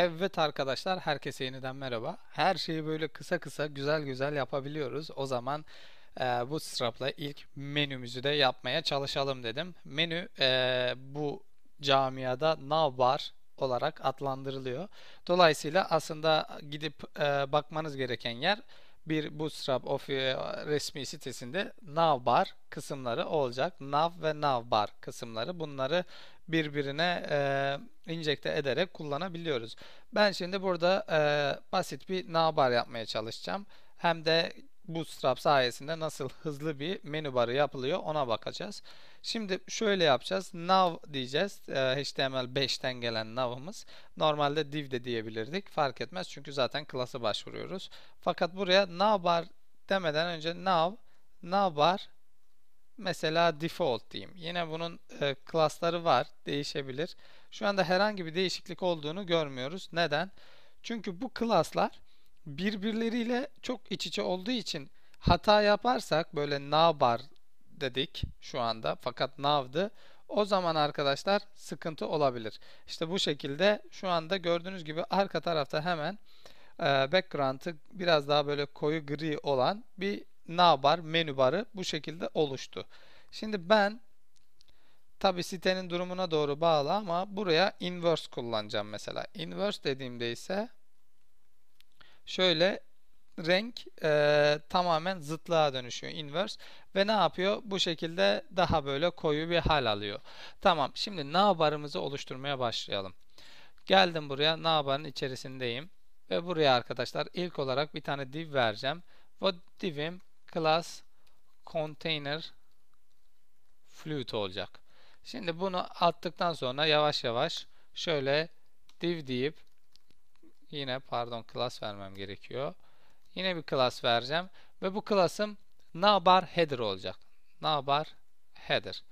Evet arkadaşlar herkese yeniden merhaba. Her şeyi böyle kısa kısa güzel güzel yapabiliyoruz. O zaman e, bu strapla ilk menümüzü de yapmaya çalışalım dedim. Menü e, bu camiada navbar olarak adlandırılıyor. Dolayısıyla aslında gidip e, bakmanız gereken yer bir Bootstrap of e, resmi sitesinde navbar kısımları olacak. Nav ve navbar kısımları bunları birbirine e, injekte ederek kullanabiliyoruz. Ben şimdi burada e, basit bir navbar yapmaya çalışacağım. Hem de Bootstrap sayesinde nasıl hızlı bir menü barı yapılıyor ona bakacağız. Şimdi şöyle yapacağız. Nav diyeceğiz. Ee, HTML5'ten gelen nav'ımız. Normalde div de diyebilirdik. Fark etmez çünkü zaten klası başvuruyoruz. Fakat buraya navbar demeden önce nav, navbar mesela default diyeyim. Yine bunun e, klasları var. Değişebilir. Şu anda herhangi bir değişiklik olduğunu görmüyoruz. Neden? Çünkü bu klaslar birbirleriyle çok iç içe olduğu için hata yaparsak böyle navbar dedik şu anda fakat nav'dı. O zaman arkadaşlar sıkıntı olabilir. İşte bu şekilde şu anda gördüğünüz gibi arka tarafta hemen e, background'ı biraz daha böyle koyu gri olan bir navbar menü barı bu şekilde oluştu. Şimdi ben tabi sitenin durumuna doğru bağlı ama buraya inverse kullanacağım mesela. Inverse dediğimde ise şöyle renk e, tamamen zıtlığa dönüşüyor inverse ve ne yapıyor bu şekilde daha böyle koyu bir hal alıyor tamam şimdi navbarımızı oluşturmaya başlayalım geldim buraya navbarın içerisindeyim ve buraya arkadaşlar ilk olarak bir tane div vereceğim bu divim class container flute olacak şimdi bunu attıktan sonra yavaş yavaş şöyle div deyip yine pardon class vermem gerekiyor. Yine bir class vereceğim ve bu class'ım nabar header olacak. Nabar header.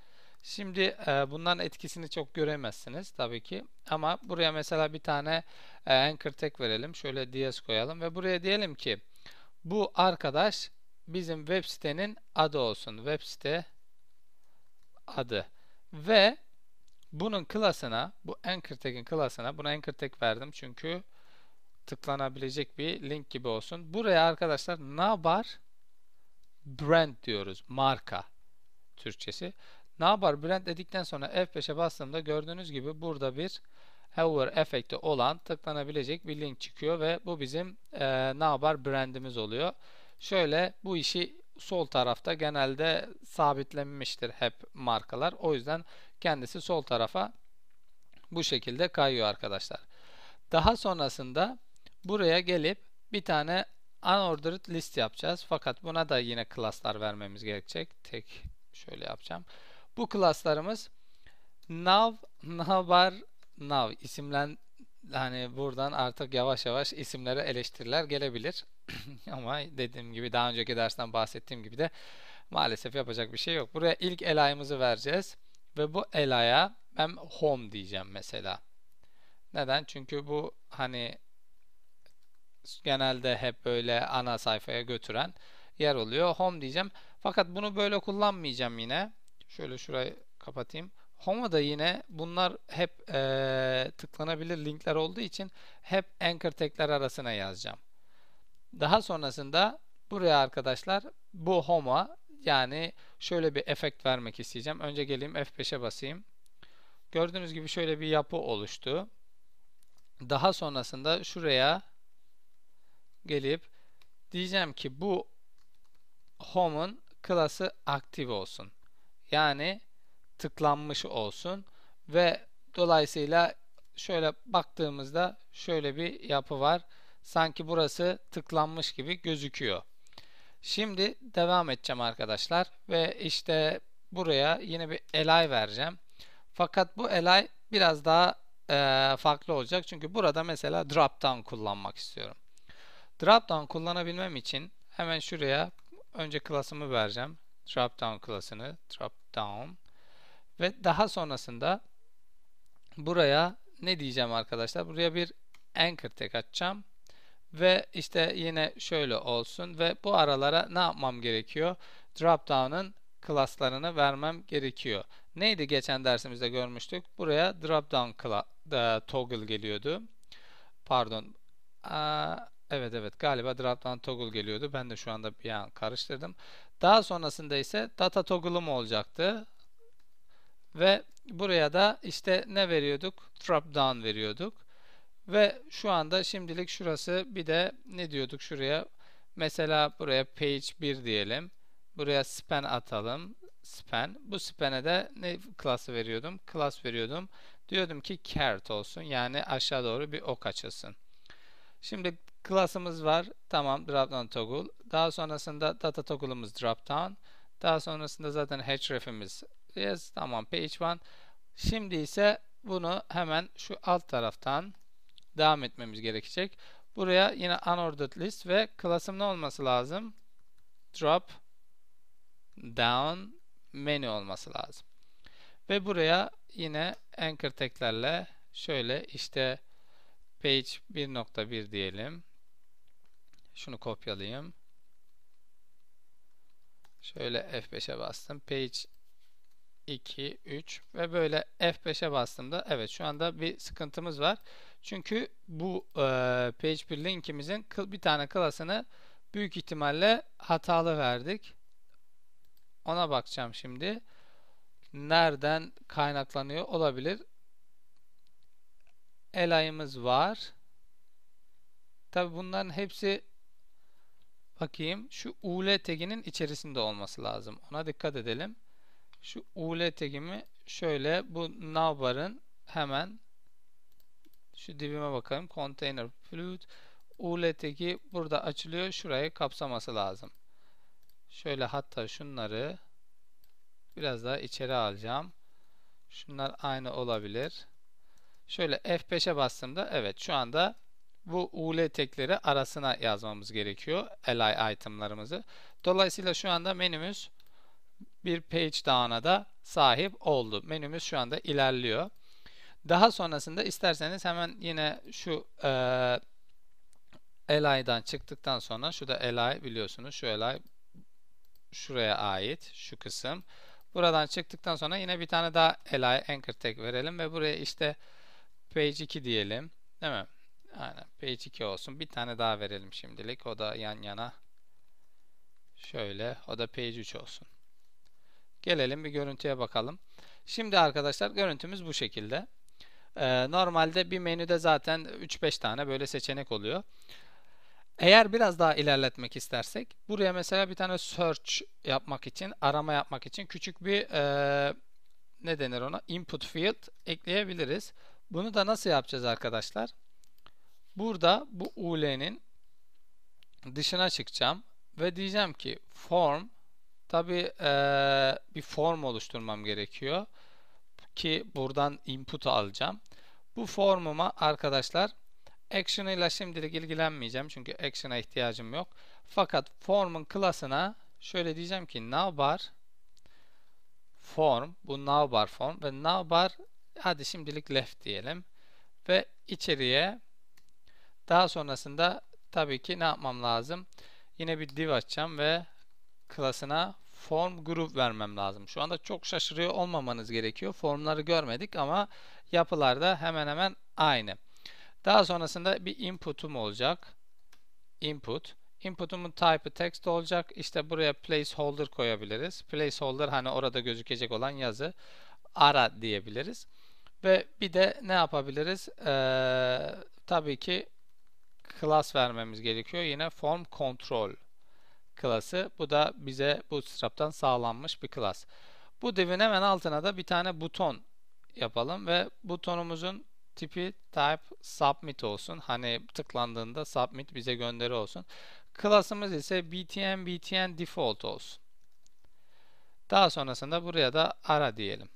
Şimdi e, bundan etkisini çok göremezsiniz tabii ki. Ama buraya mesela bir tane e, anchor tag verelim. Şöyle ds koyalım ve buraya diyelim ki bu arkadaş bizim web sitenin adı olsun. Web site adı. Ve bunun klasına, bu anchor tag'in klasına, buna anchor tag verdim çünkü tıklanabilecek bir link gibi olsun. Buraya arkadaşlar Nabar Brand diyoruz. Marka Türkçesi. Nabar Brand dedikten sonra F5'e bastığımda gördüğünüz gibi burada bir hover efekti olan tıklanabilecek bir link çıkıyor ve bu bizim e, Nabar brandimiz oluyor. Şöyle bu işi sol tarafta genelde sabitlenmiştir hep markalar. O yüzden kendisi sol tarafa bu şekilde kayıyor arkadaşlar. Daha sonrasında buraya gelip bir tane unordered list yapacağız. Fakat buna da yine klaslar vermemiz gerekecek. Tek şöyle yapacağım. Bu klaslarımız nav, navbar, nav isimlen hani buradan artık yavaş yavaş isimlere eleştiriler gelebilir. Ama dediğim gibi daha önceki dersten bahsettiğim gibi de maalesef yapacak bir şey yok. Buraya ilk elayımızı vereceğiz ve bu elaya ben home diyeceğim mesela. Neden? Çünkü bu hani genelde hep böyle ana sayfaya götüren yer oluyor. Home diyeceğim. Fakat bunu böyle kullanmayacağım yine. Şöyle şurayı kapatayım. Home'a da yine bunlar hep e, tıklanabilir linkler olduğu için hep anchor tekler arasına yazacağım. Daha sonrasında buraya arkadaşlar bu home'a yani şöyle bir efekt vermek isteyeceğim. Önce geleyim F5'e basayım. Gördüğünüz gibi şöyle bir yapı oluştu. Daha sonrasında şuraya gelip diyeceğim ki bu home'un klası aktif olsun. Yani tıklanmış olsun ve dolayısıyla şöyle baktığımızda şöyle bir yapı var. Sanki burası tıklanmış gibi gözüküyor. Şimdi devam edeceğim arkadaşlar ve işte buraya yine bir elay vereceğim. Fakat bu elay biraz daha e, farklı olacak. Çünkü burada mesela drop down kullanmak istiyorum. Dropdown kullanabilmem için hemen şuraya önce klasımı vereceğim. Dropdown klasını. Dropdown. Ve daha sonrasında buraya ne diyeceğim arkadaşlar? Buraya bir anchor tek açacağım. Ve işte yine şöyle olsun ve bu aralara ne yapmam gerekiyor? Dropdown'ın klaslarını vermem gerekiyor. Neydi geçen dersimizde görmüştük? Buraya dropdown toggle geliyordu. Pardon. Aa, Evet evet galiba dropdown toggle geliyordu. Ben de şu anda bir an karıştırdım. Daha sonrasında ise data toggle'ım olacaktı. Ve buraya da işte ne veriyorduk? Dropdown veriyorduk. Ve şu anda şimdilik şurası bir de ne diyorduk şuraya? Mesela buraya page 1 diyelim. Buraya span atalım. Span. Bu span'e de ne klası veriyordum? Klas veriyordum. Diyordum ki cat olsun. Yani aşağı doğru bir ok açılsın. Şimdi Klasımız var. Tamam dropdown toggle. Daha sonrasında data toggle'ımız dropdown. Daha sonrasında zaten href'imiz yes. Tamam page one. Şimdi ise bunu hemen şu alt taraftan devam etmemiz gerekecek. Buraya yine unordered list ve klasım ne olması lazım? Drop down menü olması lazım. Ve buraya yine anchor teklerle şöyle işte page 1.1 diyelim. Şunu kopyalayayım. Şöyle F5'e bastım. Page 2, 3 ve böyle F5'e bastığımda evet şu anda bir sıkıntımız var. Çünkü bu e, PHP linkimizin bir tane klasını büyük ihtimalle hatalı verdik. Ona bakacağım şimdi. Nereden kaynaklanıyor olabilir. Elayımız var. Tabi bunların hepsi Bakayım şu UL taginin içerisinde olması lazım. Ona dikkat edelim. Şu UL tagimi şöyle bu navbarın hemen şu dibime bakalım. Container flute UL tagi burada açılıyor. Şurayı kapsaması lazım. Şöyle hatta şunları biraz daha içeri alacağım. Şunlar aynı olabilir. Şöyle F5'e bastığımda evet şu anda bu UL tekleri arasına yazmamız gerekiyor. Li itemlarımızı. Dolayısıyla şu anda menümüz bir page down'a da sahip oldu. Menümüz şu anda ilerliyor. Daha sonrasında isterseniz hemen yine şu e, Li'dan çıktıktan sonra şu da Li biliyorsunuz. Şu Li şuraya ait şu kısım. Buradan çıktıktan sonra yine bir tane daha Li anchor tag verelim ve buraya işte page 2 diyelim. Değil mi? Aynen. Page 2 olsun. Bir tane daha verelim şimdilik. O da yan yana. Şöyle. O da page 3 olsun. Gelelim bir görüntüye bakalım. Şimdi arkadaşlar görüntümüz bu şekilde. Ee, normalde bir menüde zaten 3-5 tane böyle seçenek oluyor. Eğer biraz daha ilerletmek istersek buraya mesela bir tane search yapmak için, arama yapmak için küçük bir e, ne denir ona input field ekleyebiliriz. Bunu da nasıl yapacağız arkadaşlar? Burada bu ul'nin dışına çıkacağım ve diyeceğim ki form tabi ee, bir form oluşturmam gerekiyor ki buradan input alacağım. Bu formuma arkadaşlar action ile şimdilik ilgilenmeyeceğim çünkü action'a ihtiyacım yok. Fakat form'un klasına şöyle diyeceğim ki navbar form bu navbar form ve navbar hadi şimdilik left diyelim ve içeriye daha sonrasında tabii ki ne yapmam lazım? Yine bir div açacağım ve klasına form grup vermem lazım. Şu anda çok şaşırıyor olmamanız gerekiyor. Formları görmedik ama yapılarda hemen hemen aynı. Daha sonrasında bir input'um olacak. Input. Input'umun type'ı text olacak. İşte buraya placeholder koyabiliriz. Placeholder hani orada gözükecek olan yazı. Ara diyebiliriz. Ve bir de ne yapabiliriz? Ee, tabii ki class vermemiz gerekiyor. Yine form control klası. Bu da bize Bootstrap'tan sağlanmış bir klas. Bu divin hemen altına da bir tane buton yapalım ve butonumuzun tipi type submit olsun. Hani tıklandığında submit bize gönderi olsun. Klasımız ise btn btn default olsun. Daha sonrasında buraya da ara diyelim.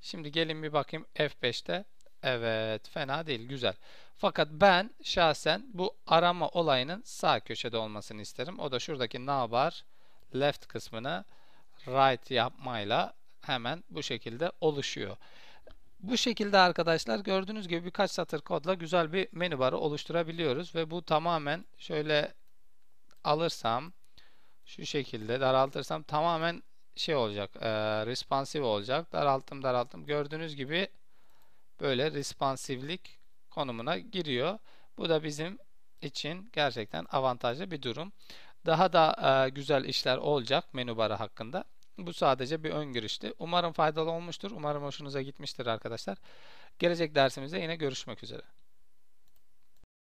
Şimdi gelin bir bakayım F5'te Evet fena değil güzel. Fakat ben şahsen bu arama olayının sağ köşede olmasını isterim. O da şuradaki navbar Left kısmını right yapmayla hemen bu şekilde oluşuyor. Bu şekilde arkadaşlar gördüğünüz gibi birkaç satır kodla güzel bir menü barı oluşturabiliyoruz. Ve bu tamamen şöyle alırsam şu şekilde daraltırsam tamamen şey olacak e, responsive olacak. Daralttım daralttım. Gördüğünüz gibi böyle responsivlik konumuna giriyor. Bu da bizim için gerçekten avantajlı bir durum. Daha da e, güzel işler olacak menü barı hakkında. Bu sadece bir ön girişti. Umarım faydalı olmuştur. Umarım hoşunuza gitmiştir arkadaşlar. Gelecek dersimizde yine görüşmek üzere.